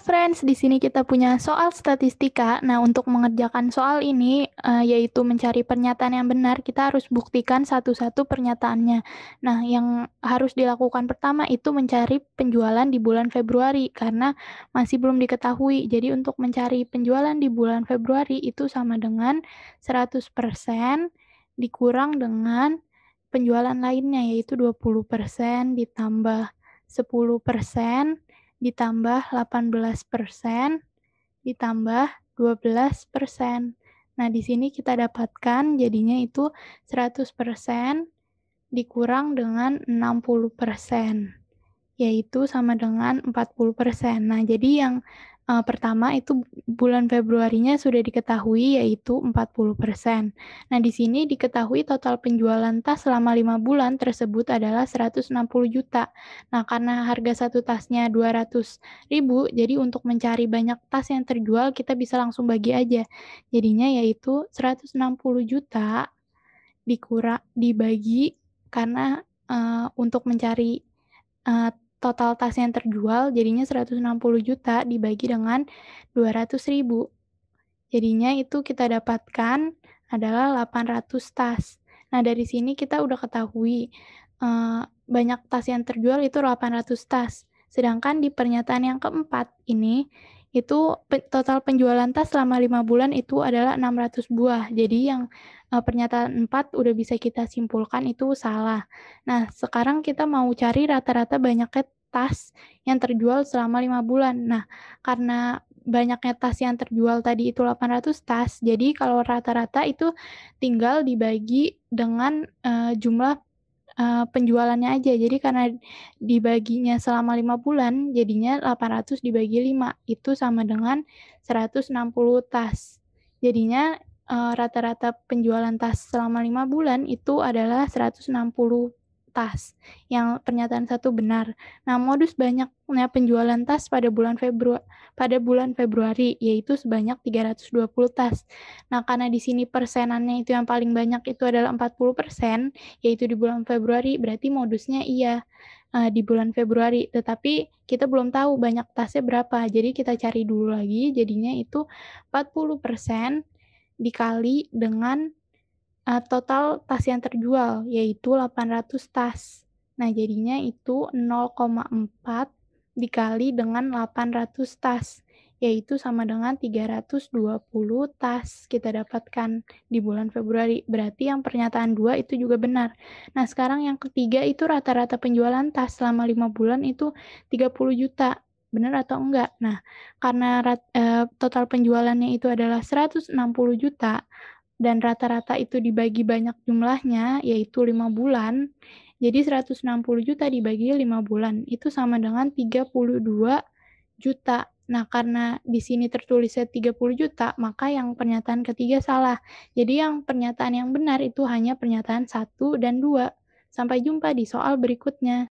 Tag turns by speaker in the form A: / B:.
A: friends, di sini kita punya soal statistika. Nah, untuk mengerjakan soal ini, uh, yaitu mencari pernyataan yang benar, kita harus buktikan satu-satu pernyataannya. Nah, yang harus dilakukan pertama itu mencari penjualan di bulan Februari, karena masih belum diketahui. Jadi, untuk mencari penjualan di bulan Februari itu sama dengan 100% dikurang dengan penjualan lainnya, yaitu 20% ditambah 10% ditambah 18%, ditambah 12%. Nah, di sini kita dapatkan jadinya itu 100% dikurang dengan 60%, yaitu sama dengan 40%. Nah, jadi yang uh, pertama itu bulan Februarinya sudah diketahui yaitu 40%. Nah, di sini diketahui total penjualan tas selama 5 bulan tersebut adalah 160 juta. Nah, karena harga satu tasnya 200 ribu, jadi untuk mencari banyak tas yang terjual kita bisa langsung bagi aja. Jadinya yaitu 160 juta dikurang dibagi karena uh, untuk mencari eh, total tas yang terjual jadinya 160 juta dibagi dengan 200 ribu. Jadinya itu kita dapatkan adalah 800 tas. Nah, dari sini kita udah ketahui eh, banyak tas yang terjual itu 800 tas. Sedangkan di pernyataan yang keempat ini, itu total penjualan tas selama lima bulan itu adalah 600 buah. Jadi yang uh, pernyataan 4 udah bisa kita simpulkan itu salah. Nah, sekarang kita mau cari rata-rata banyaknya tas yang terjual selama lima bulan. Nah, karena banyaknya tas yang terjual tadi itu 800 tas, jadi kalau rata-rata itu tinggal dibagi dengan uh, jumlah uh, penjualannya aja. Jadi karena dibaginya selama lima bulan, jadinya 800 dibagi lima itu sama dengan 160 tas. Jadinya eh, rata-rata uh, penjualan tas selama lima bulan itu adalah 160 tas yang pernyataan satu benar. Nah, modus banyaknya penjualan tas pada bulan Februari pada bulan Februari yaitu sebanyak 320 tas. Nah, karena di sini persenannya itu yang paling banyak itu adalah 40% persen yaitu di bulan Februari berarti modusnya iya uh, di bulan Februari, tetapi kita belum tahu banyak tasnya berapa. Jadi kita cari dulu lagi jadinya itu 40% persen dikali dengan uh, total tas yang terjual yaitu 800 tas. Nah, jadinya itu 0,4 dikali dengan 800 tas, yaitu sama dengan 320 tas kita dapatkan di bulan Februari. Berarti yang pernyataan dua itu juga benar. Nah, sekarang yang ketiga itu rata-rata penjualan tas selama 5 bulan itu 30 juta. Benar atau enggak? Nah, karena rat, e, total penjualannya itu adalah 160 juta, dan rata-rata itu dibagi banyak jumlahnya, yaitu 5 bulan, jadi 160 juta dibagi 5 bulan, itu sama dengan 32 juta. Nah, karena di sini tertulisnya 30 juta, maka yang pernyataan ketiga salah. Jadi yang pernyataan yang benar itu hanya pernyataan 1 dan 2. Sampai jumpa di soal berikutnya.